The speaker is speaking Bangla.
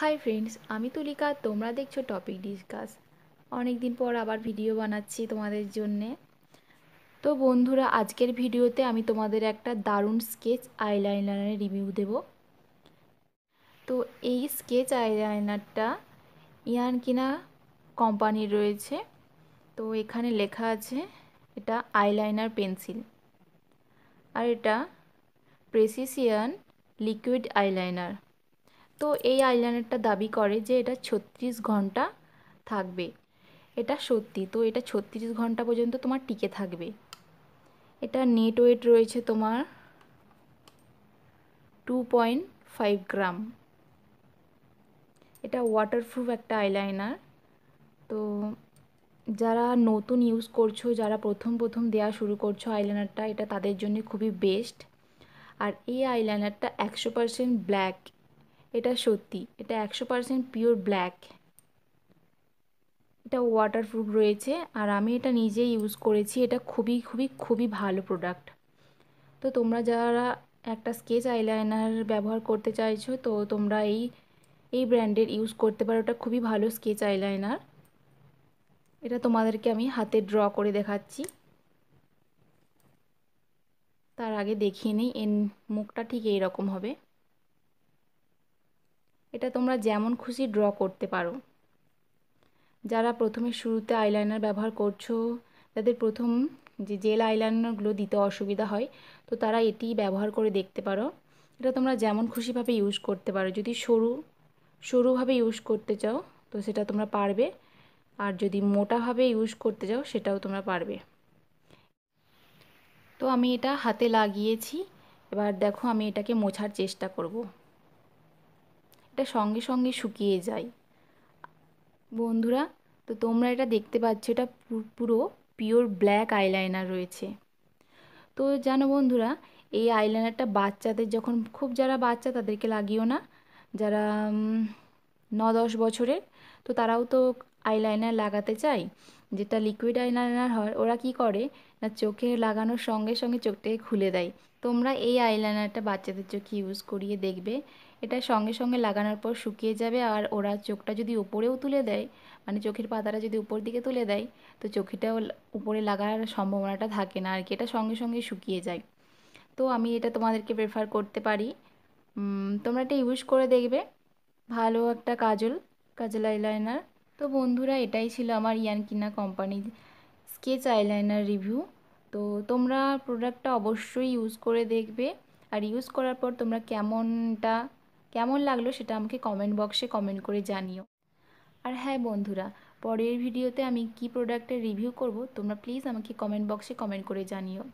হাই ফ্রেন্ডস আমি তুলিকা তোমরা দেখছো টপিক ডিসকাস অনেক দিন পর আবার ভিডিও বানাচ্ছি তোমাদের জন্যে তো বন্ধুরা আজকের ভিডিওতে আমি তোমাদের একটা দারুণ স্কেচ আইলাইনারের রিভিউ দেব তো এই স্কেচ আইলাইনারটা ইয়ান কিনা কোম্পানির রয়েছে তো এখানে লেখা আছে এটা আইলাইনার পেন্সিল আর এটা প্রেসিসিয়ান লিকুইড আইলাইনার তো এই আইলাইনারটা দাবি করে যে এটা ছত্রিশ ঘন্টা থাকবে এটা সত্যি তো এটা ছত্রিশ ঘন্টা পর্যন্ত তোমার টিকে থাকবে এটা নেট ওয়েট রয়েছে তোমার টু পয়েন্ট ফাইভ গ্রাম এটা ওয়াটারপ্রুফ একটা আইলাইনার তো যারা নতুন ইউজ করছো যারা প্রথম প্রথম দেয়া শুরু করছো আইলাইনারটা এটা তাদের জন্য খুবই বেস্ট আর এই আইলাইনারটা একশো পারসেন্ট ব্ল্যাক এটা সত্যি এটা একশো পারসেন্ট পিওর ব্ল্যাক এটা ওয়াটারপ্রুফ রয়েছে আর আমি এটা নিজে ইউজ করেছি এটা খুবই খুবই খুবই ভালো প্রোডাক্ট তো তোমরা যারা একটা স্কেচ আইলাইনার ব্যবহার করতে চাইছো তো তোমরা এই এই ব্র্যান্ডের ইউজ করতে পারো এটা খুবই ভালো স্কেচ আইলাইনার এটা তোমাদেরকে আমি হাতে ড্র করে দেখাচ্ছি তার আগে দেখিয়ে নিই এর মুখটা ঠিক এইরকম হবে এটা তোমরা যেমন খুশি ড্র করতে পারো যারা প্রথমে শুরুতে আইলাইনার ব্যবহার করছো তাদের প্রথম যে জেল আইলাইনারগুলো দিতে অসুবিধা হয় তো তারা এটি ব্যবহার করে দেখতে পারো এটা তোমরা যেমন খুশিভাবে ইউজ করতে পারো যদি সরু সরুভাবে ইউজ করতে চাও তো সেটা তোমরা পারবে আর যদি মোটাভাবে ইউজ করতে চাও সেটাও তোমরা পারবে তো আমি এটা হাতে লাগিয়েছি এবার দেখো আমি এটাকে মোছার চেষ্টা করব ভাতটা সঙ্গে সঙ্গে শুকিয়ে যায় বন্ধুরা তো তোমরা এটা দেখতে পাচ্ছ এটা পুরো পিওর ব্ল্যাক আইলাইনার রয়েছে তো জানো বন্ধুরা এই আইলাইনারটা বাচ্চাদের যখন খুব যারা বাচ্চা তাদেরকে লাগিও না যারা ন দশ বছরের তো তারাও তো আইলাইনার লাগাতে চায় যেটা লিকুইড আইলাইনার হয় ওরা কি করে না চোখে লাগানোর সঙ্গে সঙ্গে চোখটাকে খুলে দেয় তোমরা এই আইলাইনারটা বাচ্চাদের চোখে ইউজ করিয়ে দেখবে এটা সঙ্গে সঙ্গে লাগানোর পর শুকিয়ে যাবে আর ওরা চোখটা যদি উপরেও তুলে দেয় মানে চোখের পাতাটা যদি উপর দিকে তুলে দেয় তো চোখেটাও উপরে লাগার সম্ভাবনাটা থাকে না আর কি এটা সঙ্গে সঙ্গে শুকিয়ে যায় তো আমি এটা তোমাদেরকে প্রেফার করতে পারি তোমরা এটা ইউজ করে দেখবে ভালো একটা কাজল কাজল আইলাইনার তো বন্ধুরা এটাই ছিল আমার ইয়ানকিনা কোম্পানির স্কেচ আইলাইনার রিভিউ তো তোমরা প্রোডাক্টটা অবশ্যই ইউজ করে দেখবে আর ইউজ করার পর তোমরা কেমনটা কেমন লাগলো সেটা আমাকে কমেন্ট বক্সে কমেন্ট করে জানিও আর হ্যাঁ বন্ধুরা পরের ভিডিওতে আমি কি প্রোডাক্টের রিভিউ করব তোমরা প্লিজ আমাকে কমেন্ট বক্সে কমেন্ট করে জানিও